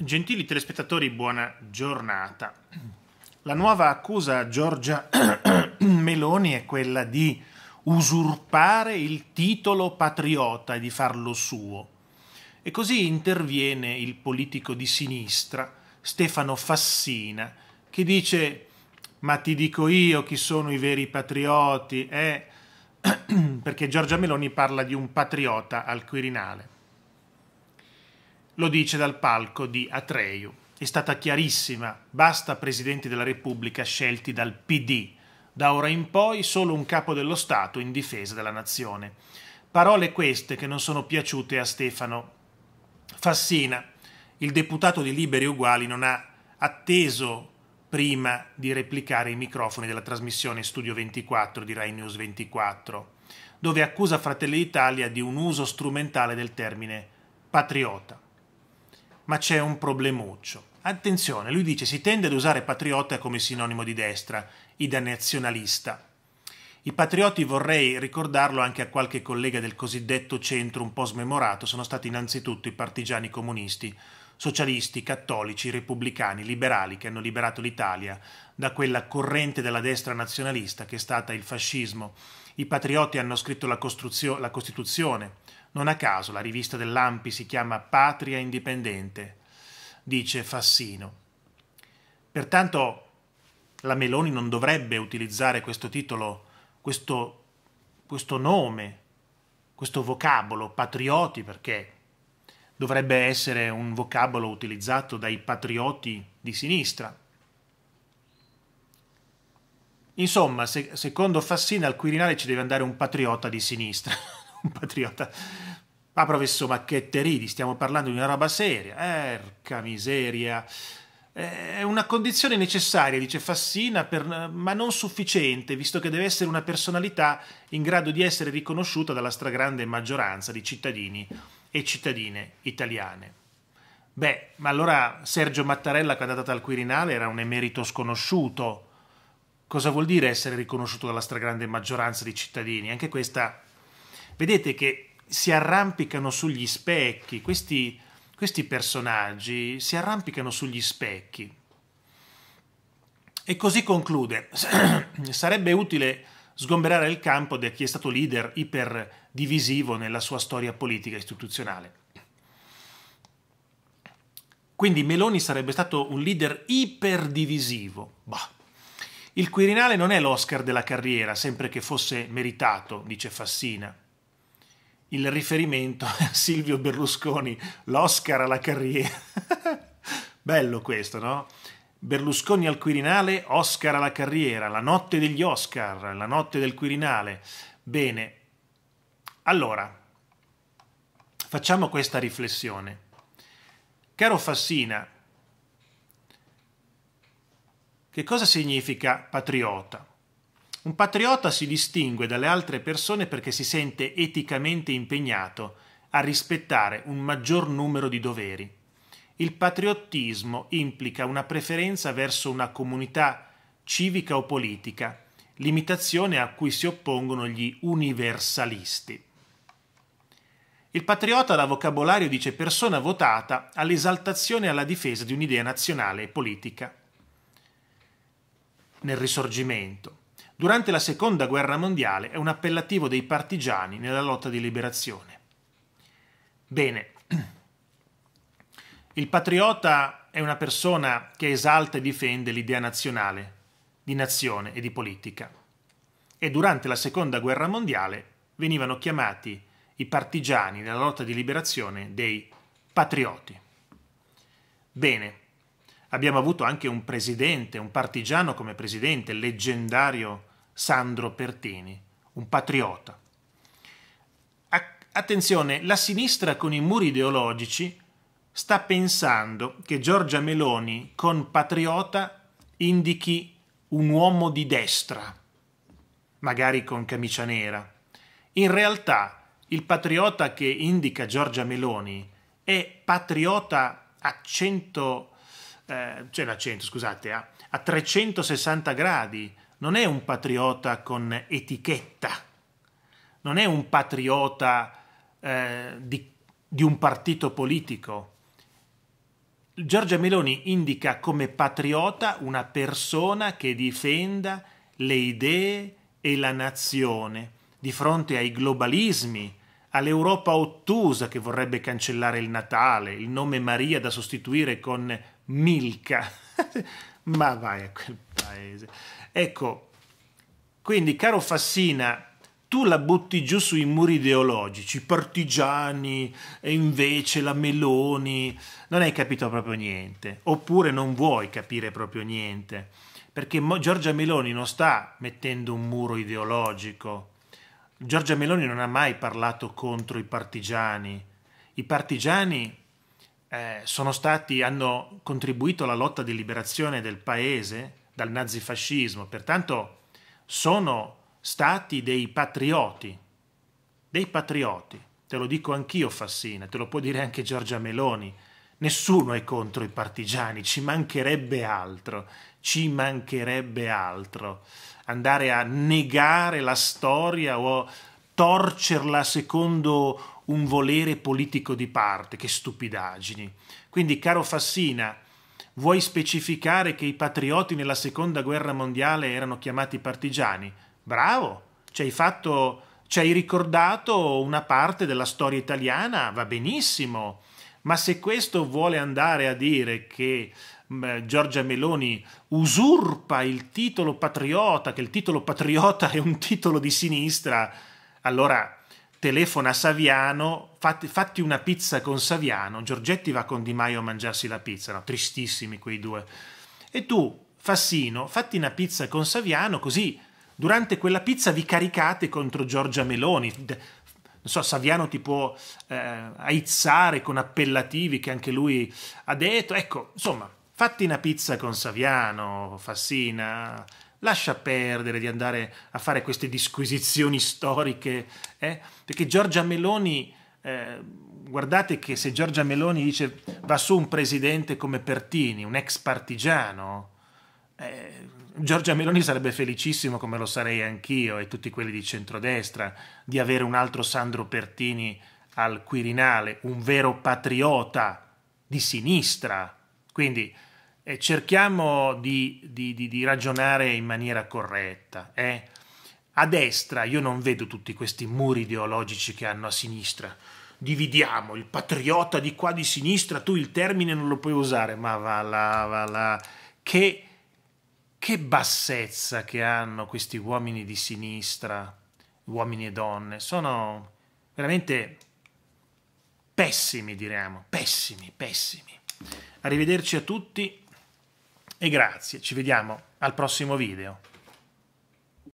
Gentili telespettatori, buona giornata. La nuova accusa a Giorgia Meloni è quella di usurpare il titolo patriota e di farlo suo. E così interviene il politico di sinistra, Stefano Fassina, che dice ma ti dico io chi sono i veri patrioti, eh? perché Giorgia Meloni parla di un patriota al Quirinale lo dice dal palco di Atreju. È stata chiarissima, basta presidenti della Repubblica scelti dal PD. Da ora in poi solo un capo dello Stato in difesa della nazione. Parole queste che non sono piaciute a Stefano Fassina. Il deputato di Liberi Uguali non ha atteso prima di replicare i microfoni della trasmissione Studio 24 di Rai News 24, dove accusa Fratelli d'Italia di un uso strumentale del termine patriota ma c'è un problemuccio. Attenzione, lui dice si tende ad usare patriota come sinonimo di destra, i nazionalista. I patrioti, vorrei ricordarlo anche a qualche collega del cosiddetto centro un po' smemorato, sono stati innanzitutto i partigiani comunisti, socialisti, cattolici, repubblicani, liberali che hanno liberato l'Italia da quella corrente della destra nazionalista che è stata il fascismo. I patrioti hanno scritto la, la Costituzione, non a caso la rivista dell'Ampi si chiama Patria Indipendente, dice Fassino. Pertanto la Meloni non dovrebbe utilizzare questo titolo, questo, questo nome, questo vocabolo patrioti perché dovrebbe essere un vocabolo utilizzato dai patrioti di sinistra. Insomma, se, secondo Fassina al Quirinale ci deve andare un patriota di sinistra. un patriota. Ma professor ridi? stiamo parlando di una roba seria. Erca miseria. È una condizione necessaria, dice Fassina, per, ma non sufficiente, visto che deve essere una personalità in grado di essere riconosciuta dalla stragrande maggioranza di cittadini e cittadine italiane. Beh, ma allora Sergio Mattarella, candidato al Quirinale, era un emerito sconosciuto. Cosa vuol dire essere riconosciuto dalla stragrande maggioranza di cittadini? Anche questa vedete che si arrampicano sugli specchi, questi, questi personaggi si arrampicano sugli specchi. E così conclude, sarebbe utile sgomberare il campo di chi è stato leader iperdivisivo nella sua storia politica istituzionale. Quindi Meloni sarebbe stato un leader iperdivisivo. Bah. Il Quirinale non è l'Oscar della carriera, sempre che fosse meritato, dice Fassina il riferimento a Silvio Berlusconi, l'Oscar alla carriera. Bello questo, no? Berlusconi al Quirinale, Oscar alla carriera, la notte degli Oscar, la notte del Quirinale. Bene, allora, facciamo questa riflessione. Caro Fassina, che cosa significa patriota? Un patriota si distingue dalle altre persone perché si sente eticamente impegnato a rispettare un maggior numero di doveri. Il patriottismo implica una preferenza verso una comunità civica o politica, limitazione a cui si oppongono gli universalisti. Il patriota da vocabolario dice persona votata all'esaltazione e alla difesa di un'idea nazionale e politica. Nel risorgimento, Durante la Seconda Guerra Mondiale è un appellativo dei partigiani nella lotta di liberazione. Bene, il patriota è una persona che esalta e difende l'idea nazionale, di nazione e di politica. E durante la Seconda Guerra Mondiale venivano chiamati i partigiani nella lotta di liberazione dei patrioti. Bene, abbiamo avuto anche un presidente, un partigiano come presidente, leggendario Sandro Pertini, un patriota. Attenzione, la sinistra con i muri ideologici sta pensando che Giorgia Meloni con patriota indichi un uomo di destra, magari con camicia nera. In realtà il patriota che indica Giorgia Meloni è patriota a 100, eh, cioè 100 scusate, a, a 360 gradi, non è un patriota con etichetta, non è un patriota eh, di, di un partito politico. Giorgia Meloni indica come patriota una persona che difenda le idee e la nazione di fronte ai globalismi, all'Europa ottusa che vorrebbe cancellare il Natale, il nome Maria da sostituire con Milka. Ma vai a quel paese. Ecco, quindi caro Fassina, tu la butti giù sui muri ideologici, partigiani, e invece la Meloni, non hai capito proprio niente, oppure non vuoi capire proprio niente, perché Giorgia Meloni non sta mettendo un muro ideologico. Giorgia Meloni non ha mai parlato contro i partigiani. I partigiani eh, sono stati, hanno contribuito alla lotta di liberazione del paese dal nazifascismo, pertanto sono stati dei patrioti, dei patrioti, te lo dico anch'io Fassina, te lo può dire anche Giorgia Meloni, nessuno è contro i partigiani, ci mancherebbe altro, ci mancherebbe altro, andare a negare la storia o torcerla secondo un volere politico di parte, che stupidaggini. Quindi caro Fassina, Vuoi specificare che i patrioti nella seconda guerra mondiale erano chiamati partigiani? Bravo, ci hai, fatto, ci hai ricordato una parte della storia italiana, va benissimo. Ma se questo vuole andare a dire che mm, Giorgia Meloni usurpa il titolo patriota, che il titolo patriota è un titolo di sinistra, allora telefona a Saviano, fatti, fatti, una pizza con Saviano, Giorgetti va con Di Maio a mangiarsi la pizza, no? tristissimi quei due. E tu, Fassino, fatti una pizza con Saviano, così durante quella pizza vi caricate contro Giorgia Meloni. Non so, Saviano ti può eh, aizzare con appellativi che anche lui ha detto. Ecco, insomma, fatti una pizza con Saviano, Fassina lascia perdere di andare a fare queste disquisizioni storiche, eh? perché Giorgia Meloni, eh, guardate che se Giorgia Meloni dice va su un presidente come Pertini, un ex partigiano, eh, Giorgia Meloni sarebbe felicissimo, come lo sarei anch'io e tutti quelli di centrodestra, di avere un altro Sandro Pertini al Quirinale, un vero patriota di sinistra. Quindi eh, cerchiamo di, di, di, di, ragionare in maniera corretta. Eh? A destra io non vedo tutti questi muri ideologici che hanno a sinistra. Dividiamo il patriota di qua di sinistra, tu il termine non lo puoi usare, ma va là, va là. Che, che bassezza che hanno questi uomini di sinistra, uomini e donne. Sono veramente pessimi, diremmo, pessimi, pessimi. Arrivederci a tutti e grazie, ci vediamo al prossimo video.